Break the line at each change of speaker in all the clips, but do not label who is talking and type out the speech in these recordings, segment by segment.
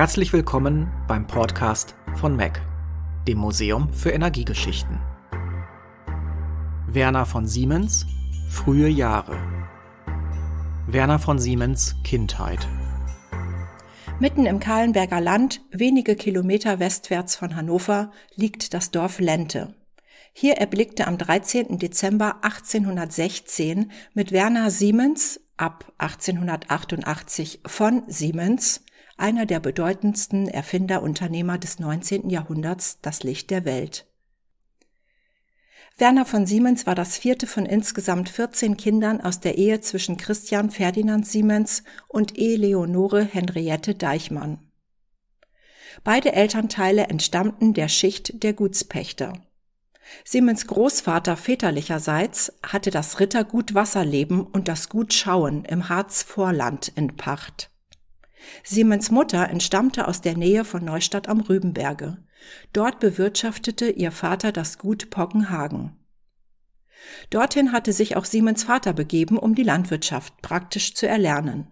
Herzlich willkommen beim Podcast von MEC, dem Museum für Energiegeschichten. Werner von Siemens, frühe Jahre. Werner von Siemens, Kindheit.
Mitten im Kahlenberger Land, wenige Kilometer westwärts von Hannover, liegt das Dorf Lente. Hier erblickte am 13. Dezember 1816 mit Werner Siemens ab 1888 von Siemens einer der bedeutendsten Erfinderunternehmer des 19. Jahrhunderts, das Licht der Welt. Werner von Siemens war das vierte von insgesamt 14 Kindern aus der Ehe zwischen Christian Ferdinand Siemens und Eleonore Henriette Deichmann. Beide Elternteile entstammten der Schicht der Gutspächter. Siemens Großvater väterlicherseits hatte das Rittergut Wasserleben und das Gut Schauen im Harzvorland in Pacht. Siemens Mutter entstammte aus der Nähe von Neustadt am Rübenberge. Dort bewirtschaftete ihr Vater das Gut Pockenhagen. Dorthin hatte sich auch Siemens Vater begeben, um die Landwirtschaft praktisch zu erlernen.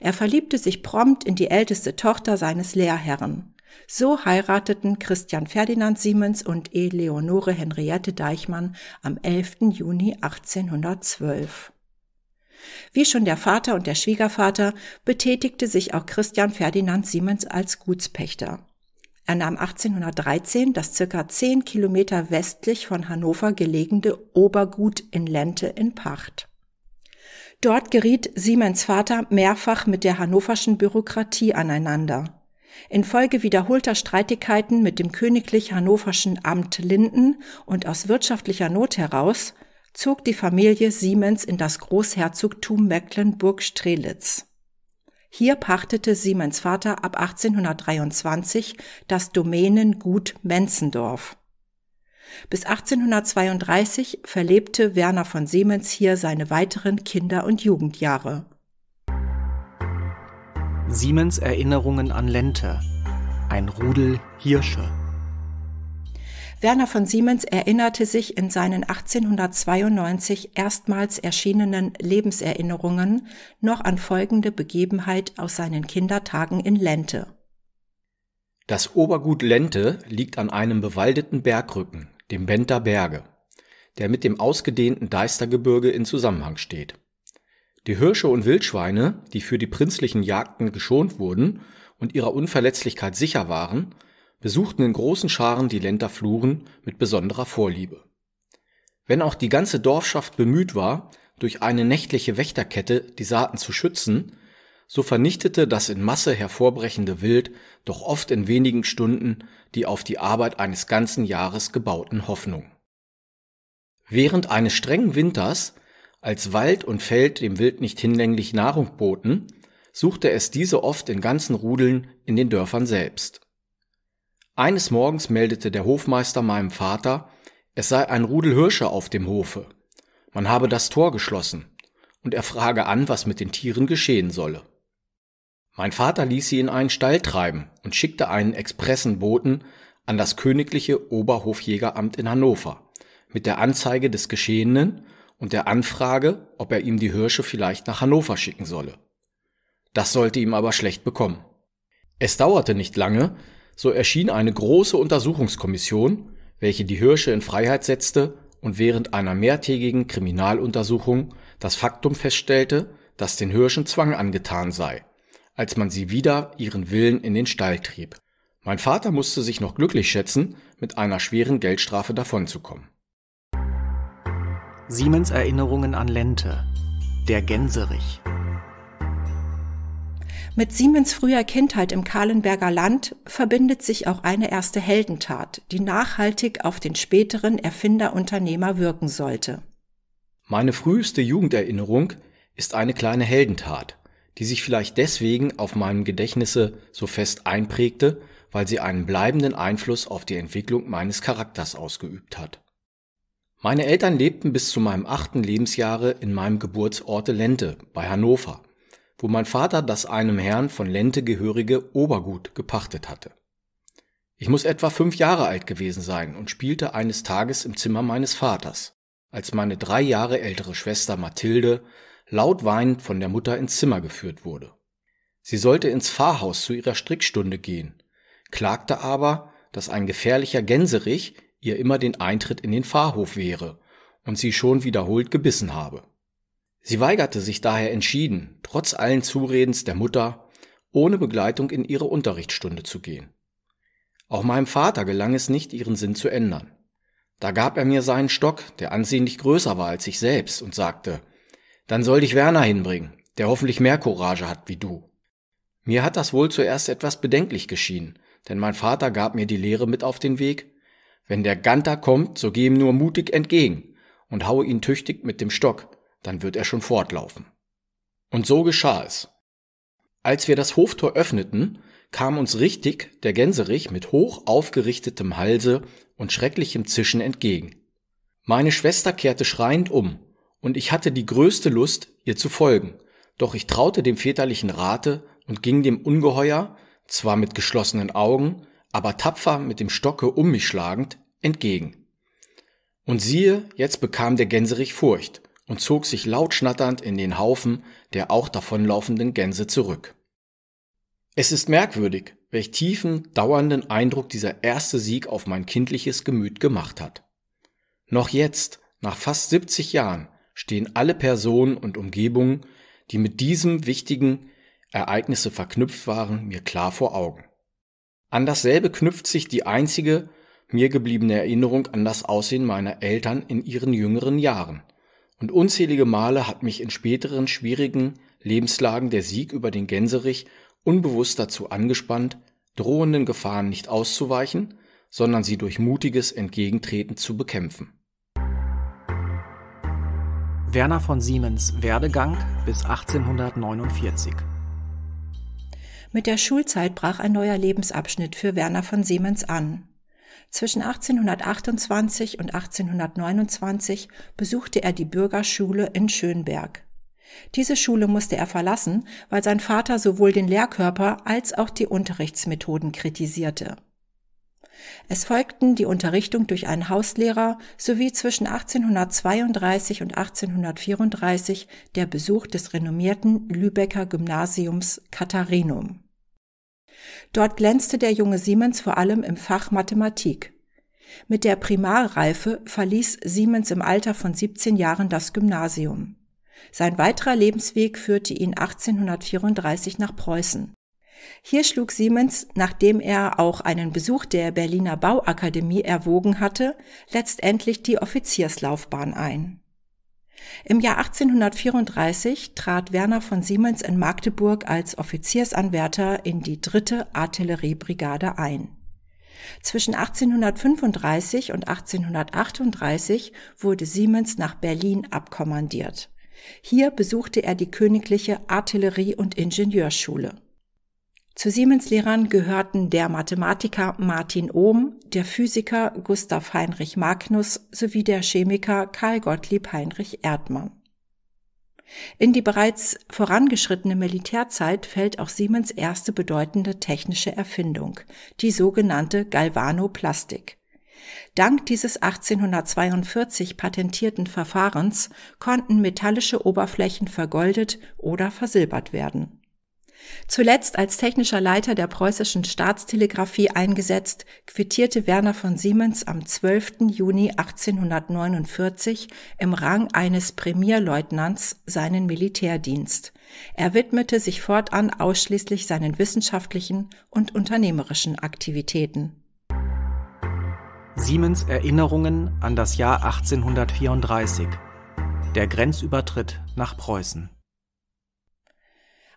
Er verliebte sich prompt in die älteste Tochter seines Lehrherren. So heirateten Christian Ferdinand Siemens und Eleonore Henriette Deichmann am 11. Juni 1812. Wie schon der Vater und der Schwiegervater betätigte sich auch Christian Ferdinand Siemens als Gutspächter. Er nahm 1813 das circa zehn Kilometer westlich von Hannover gelegene Obergut in Lente in Pacht. Dort geriet Siemens Vater mehrfach mit der hannoverschen Bürokratie aneinander. Infolge wiederholter Streitigkeiten mit dem königlich hannoverschen Amt Linden und aus wirtschaftlicher Not heraus zog die Familie Siemens in das Großherzogtum Mecklenburg-Strelitz. Hier pachtete Siemens Vater ab 1823 das Domänengut Menzendorf. Bis 1832 verlebte Werner von Siemens hier seine weiteren Kinder- und Jugendjahre.
Siemens Erinnerungen an Lente. Ein Rudel Hirsche.
Werner von Siemens erinnerte sich in seinen 1892 erstmals erschienenen Lebenserinnerungen noch an folgende Begebenheit aus seinen Kindertagen in Lente.
Das Obergut Lente liegt an einem bewaldeten Bergrücken, dem Benter Berge, der mit dem ausgedehnten Deistergebirge in Zusammenhang steht. Die Hirsche und Wildschweine, die für die prinzlichen Jagden geschont wurden und ihrer Unverletzlichkeit sicher waren, besuchten in großen Scharen die Lenter mit besonderer Vorliebe. Wenn auch die ganze Dorfschaft bemüht war, durch eine nächtliche Wächterkette die Saaten zu schützen, so vernichtete das in Masse hervorbrechende Wild doch oft in wenigen Stunden die auf die Arbeit eines ganzen Jahres gebauten Hoffnung. Während eines strengen Winters, als Wald und Feld dem Wild nicht hinlänglich Nahrung boten, suchte es diese oft in ganzen Rudeln in den Dörfern selbst. Eines Morgens meldete der Hofmeister meinem Vater, es sei ein Rudel Hirsche auf dem Hofe. Man habe das Tor geschlossen, und er frage an, was mit den Tieren geschehen solle. Mein Vater ließ sie in einen Stall treiben und schickte einen Expressenboten an das königliche Oberhofjägeramt in Hannover mit der Anzeige des Geschehenen und der Anfrage, ob er ihm die Hirsche vielleicht nach Hannover schicken solle. Das sollte ihm aber schlecht bekommen. Es dauerte nicht lange, so erschien eine große Untersuchungskommission, welche die Hirsche in Freiheit setzte und während einer mehrtägigen Kriminaluntersuchung das Faktum feststellte, dass den Hirschen Zwang angetan sei, als man sie wider ihren Willen in den Stall trieb. Mein Vater musste sich noch glücklich schätzen,
mit einer schweren Geldstrafe davonzukommen. Siemens Erinnerungen an Lente. Der Gänserich.
Mit Siemens früher Kindheit im Kahlenberger Land verbindet sich auch eine erste Heldentat, die nachhaltig auf den späteren Erfinderunternehmer wirken sollte.
Meine früheste Jugenderinnerung ist eine kleine Heldentat, die sich vielleicht deswegen auf meinem Gedächtnisse so fest einprägte, weil sie einen bleibenden Einfluss auf die Entwicklung meines Charakters ausgeübt hat. Meine Eltern lebten bis zu meinem achten Lebensjahre in meinem Geburtsorte Lente bei Hannover wo mein Vater das einem Herrn von Lente gehörige Obergut gepachtet hatte. Ich muss etwa fünf Jahre alt gewesen sein und spielte eines Tages im Zimmer meines Vaters, als meine drei Jahre ältere Schwester Mathilde laut weinend von der Mutter ins Zimmer geführt wurde. Sie sollte ins Pfarrhaus zu ihrer Strickstunde gehen, klagte aber, dass ein gefährlicher Gänserich ihr immer den Eintritt in den Pfarrhof wäre und sie schon wiederholt gebissen habe. Sie weigerte sich daher entschieden, trotz allen Zuredens der Mutter, ohne Begleitung in ihre Unterrichtsstunde zu gehen. Auch meinem Vater gelang es nicht, ihren Sinn zu ändern. Da gab er mir seinen Stock, der ansehnlich größer war als ich selbst, und sagte, dann soll dich Werner hinbringen, der hoffentlich mehr Courage hat wie du. Mir hat das wohl zuerst etwas bedenklich geschienen, denn mein Vater gab mir die Lehre mit auf den Weg, wenn der Ganter kommt, so geh ihm nur mutig entgegen und haue ihn tüchtig mit dem Stock, dann wird er schon fortlaufen. Und so geschah es. Als wir das Hoftor öffneten, kam uns richtig der Gänserich mit hoch aufgerichtetem Halse und schrecklichem Zischen entgegen. Meine Schwester kehrte schreiend um, und ich hatte die größte Lust, ihr zu folgen, doch ich traute dem väterlichen Rate und ging dem Ungeheuer, zwar mit geschlossenen Augen, aber tapfer mit dem Stocke um mich schlagend, entgegen. Und siehe, jetzt bekam der Gänserich Furcht und zog sich laut schnatternd in den Haufen der auch davonlaufenden Gänse zurück. Es ist merkwürdig, welch tiefen, dauernden Eindruck dieser erste Sieg auf mein kindliches Gemüt gemacht hat. Noch jetzt, nach fast 70 Jahren, stehen alle Personen und Umgebungen, die mit diesem wichtigen Ereignisse verknüpft waren, mir klar vor Augen. An dasselbe knüpft sich die einzige mir gebliebene Erinnerung an das Aussehen meiner Eltern in ihren jüngeren Jahren, und unzählige Male hat mich in späteren schwierigen Lebenslagen der Sieg über den Gänserich unbewusst dazu angespannt, drohenden Gefahren nicht auszuweichen, sondern
sie durch mutiges
Entgegentreten zu bekämpfen.
Werner von Siemens Werdegang bis 1849
Mit der Schulzeit brach ein neuer Lebensabschnitt für Werner von Siemens an. Zwischen 1828 und 1829 besuchte er die Bürgerschule in Schönberg. Diese Schule musste er verlassen, weil sein Vater sowohl den Lehrkörper als auch die Unterrichtsmethoden kritisierte. Es folgten die Unterrichtung durch einen Hauslehrer sowie zwischen 1832 und 1834 der Besuch des renommierten Lübecker Gymnasiums Katharinum. Dort glänzte der junge Siemens vor allem im Fach Mathematik. Mit der Primarreife verließ Siemens im Alter von 17 Jahren das Gymnasium. Sein weiterer Lebensweg führte ihn 1834 nach Preußen. Hier schlug Siemens, nachdem er auch einen Besuch der Berliner Bauakademie erwogen hatte, letztendlich die Offizierslaufbahn ein. Im Jahr 1834 trat Werner von Siemens in Magdeburg als Offiziersanwärter in die dritte Artilleriebrigade ein. Zwischen 1835 und 1838 wurde Siemens nach Berlin abkommandiert. Hier besuchte er die Königliche Artillerie- und Ingenieurschule. Zu Siemens-Lehrern gehörten der Mathematiker Martin Ohm, der Physiker Gustav Heinrich Magnus sowie der Chemiker Karl Gottlieb Heinrich Erdmann. In die bereits vorangeschrittene Militärzeit fällt auch Siemens erste bedeutende technische Erfindung, die sogenannte Galvanoplastik. Dank dieses 1842 patentierten Verfahrens konnten metallische Oberflächen vergoldet oder versilbert werden Zuletzt als technischer Leiter der preußischen Staatstelegrafie eingesetzt, quittierte Werner von Siemens am 12. Juni 1849 im Rang eines Premierleutnants seinen Militärdienst. Er widmete sich fortan ausschließlich seinen wissenschaftlichen und unternehmerischen Aktivitäten.
Siemens Erinnerungen an das Jahr 1834. Der Grenzübertritt nach Preußen.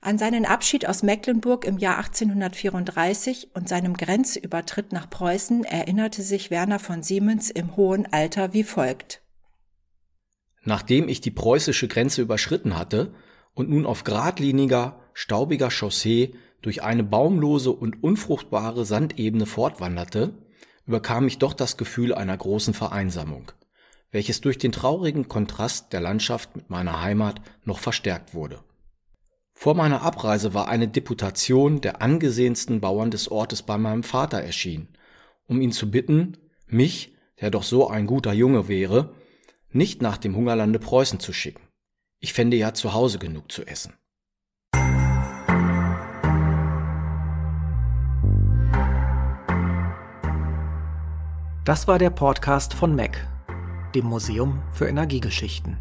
An seinen Abschied aus Mecklenburg im Jahr 1834 und seinem Grenzübertritt nach Preußen erinnerte sich Werner von Siemens im hohen Alter wie folgt.
Nachdem ich die preußische Grenze überschritten hatte und nun auf geradliniger, staubiger Chaussee durch eine baumlose und unfruchtbare Sandebene fortwanderte, überkam mich doch das Gefühl einer großen Vereinsamung, welches durch den traurigen Kontrast der Landschaft mit meiner Heimat noch verstärkt wurde. Vor meiner Abreise war eine Deputation der angesehensten Bauern des Ortes bei meinem Vater erschienen, um ihn zu bitten, mich, der doch so ein guter Junge wäre, nicht nach dem Hungerlande Preußen zu schicken. Ich fände ja zu Hause genug zu essen.
Das war der Podcast von MEC, dem Museum für Energiegeschichten.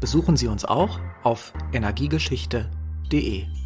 Besuchen Sie uns auch auf energiegeschichte.de www.ftf.de.